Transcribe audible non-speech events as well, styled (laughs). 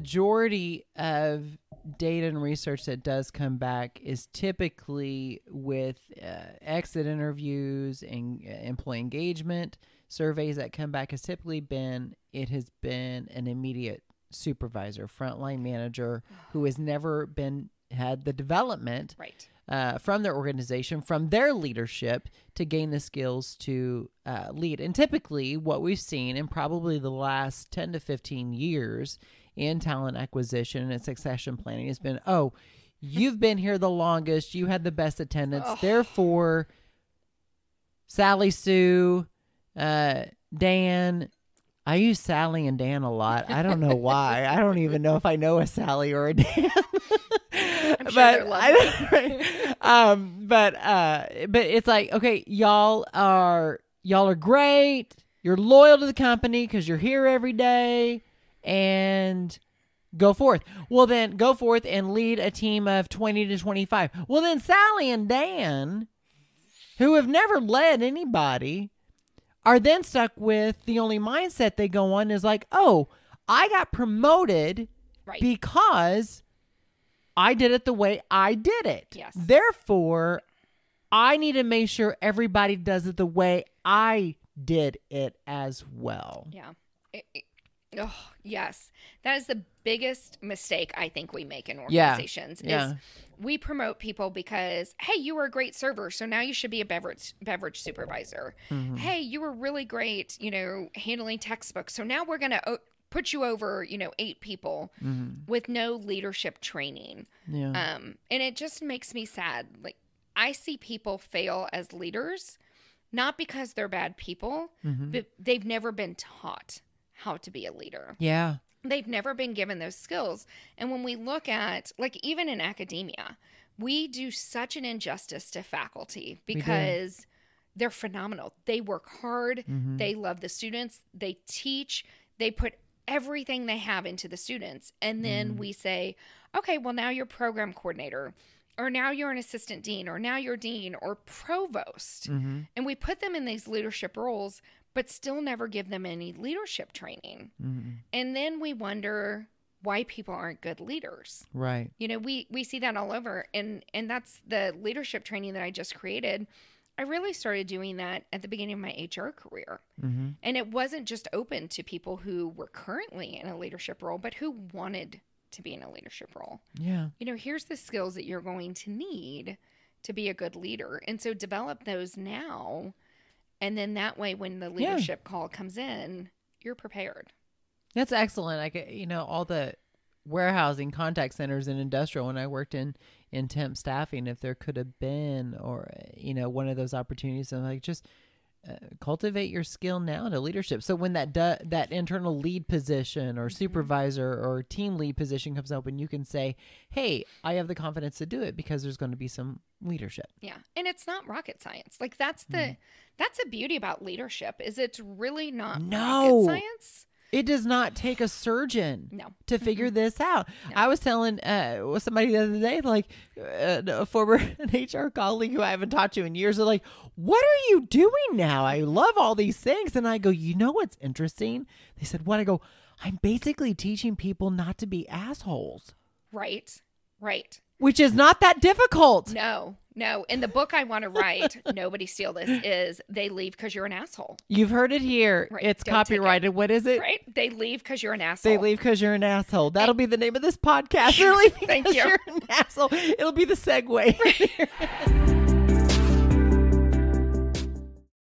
majority of data and research that does come back is typically with uh, exit interviews and uh, employee engagement surveys that come back has typically been it has been an immediate supervisor frontline manager who has never been had the development right uh, from their organization, from their leadership to gain the skills to uh, lead. And typically, what we've seen in probably the last 10 to 15 years in talent acquisition and succession planning has been oh, you've been here the longest, you had the best attendance, oh. therefore, Sally Sue, uh, Dan, I use Sally and Dan a lot. I don't know why. I don't even know if I know a Sally or a Dan. (laughs) sure but I, (laughs) um, but uh, but it's like okay, y'all are y'all are great. You're loyal to the company because you're here every day, and go forth. Well, then go forth and lead a team of twenty to twenty-five. Well, then Sally and Dan, who have never led anybody, are then stuck with the only mindset they go on is like, oh, I got promoted right. because I did it the way I did it. Yes. Therefore, I need to make sure everybody does it the way I did it as well. Yeah. It, it, oh, yes. That is the biggest mistake I think we make in organizations yeah. yeah. we promote people because hey, you were a great server, so now you should be a beverage beverage supervisor. Mm-hmm. Hey, you were really great, you know, handling textbooks, so now we're going to put you over, you know, eight people mm-hmm. with no leadership training. Yeah. Um, and it just makes me sad. Like I see people fail as leaders, not because they're bad people, mm-hmm. but they've never been taught how to be a leader. Yeah. They've never been given those skills. And when we look at, like, even in academia, we do such an injustice to faculty because they're phenomenal. They work hard, mm-hmm. they love the students, they teach, they put everything they have into the students. And then mm. we say, okay, well, now you're program coordinator, or now you're an assistant dean, or now you're dean, or provost. Mm-hmm. And we put them in these leadership roles, but still never give them any leadership training. Mm-hmm. And then we wonder, why people aren't good leaders. Right. You know, we we see that all over and and that's the leadership training that I just created I really started doing that at the beginning of my HR career. Mm-hmm. And it wasn't just open to people who were currently in a leadership role, but who wanted to be in a leadership role. Yeah. You know, here's the skills that you're going to need to be a good leader. And so develop those now. And then that way, when the leadership yeah. call comes in, you're prepared. That's excellent. I get, you know, all the warehousing, contact centers, and industrial. When I worked in in temp staffing, if there could have been or you know one of those opportunities, I'm like just uh, cultivate your skill now to leadership. So when that du- that internal lead position or mm-hmm. supervisor or team lead position comes open, you can say, "Hey, I have the confidence to do it because there's going to be some leadership." Yeah, and it's not rocket science. Like that's the mm. that's a beauty about leadership is it's really not no. rocket science. It does not take a surgeon no. to figure mm-hmm. this out. No. I was telling uh, somebody the other day, like uh, a former HR (laughs) colleague who I haven't talked to in years, are like, "What are you doing now? I love all these things." And I go, "You know what's interesting?" They said, "What?" I go, "I'm basically teaching people not to be assholes." Right. Right. Which is not that difficult. No. No, in the book I want to write, nobody steal this, is they leave because you're an asshole. You've heard it here. Right. It's Don't copyrighted. It. What is it? Right? They leave because you're an asshole. They leave because you're an asshole. That'll be the name of this podcast. they (laughs) Thank (laughs) you. you're an asshole. It'll be the segue. Right. (laughs)